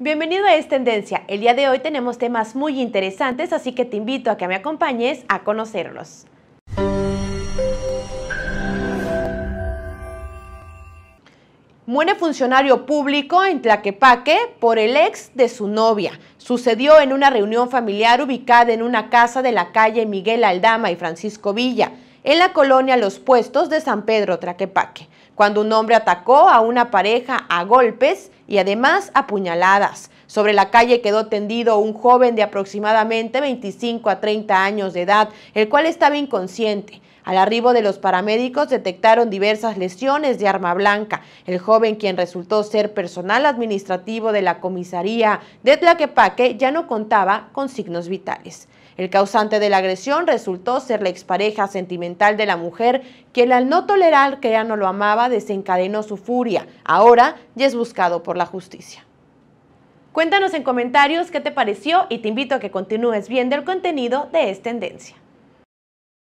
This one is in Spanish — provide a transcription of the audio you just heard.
Bienvenido a Es Tendencia. El día de hoy tenemos temas muy interesantes, así que te invito a que me acompañes a conocerlos. Muere funcionario público en Tlaquepaque por el ex de su novia. Sucedió en una reunión familiar ubicada en una casa de la calle Miguel Aldama y Francisco Villa, en la colonia Los Puestos de San Pedro, Tlaquepaque cuando un hombre atacó a una pareja a golpes y además a puñaladas. Sobre la calle quedó tendido un joven de aproximadamente 25 a 30 años de edad, el cual estaba inconsciente. Al arribo de los paramédicos detectaron diversas lesiones de arma blanca. El joven, quien resultó ser personal administrativo de la comisaría de Tlaquepaque, ya no contaba con signos vitales. El causante de la agresión resultó ser la expareja sentimental de la mujer, quien al no tolerar que ya no lo amaba desencadenó su furia. Ahora ya es buscado por la justicia. Cuéntanos en comentarios qué te pareció y te invito a que continúes viendo el contenido de esta Tendencia.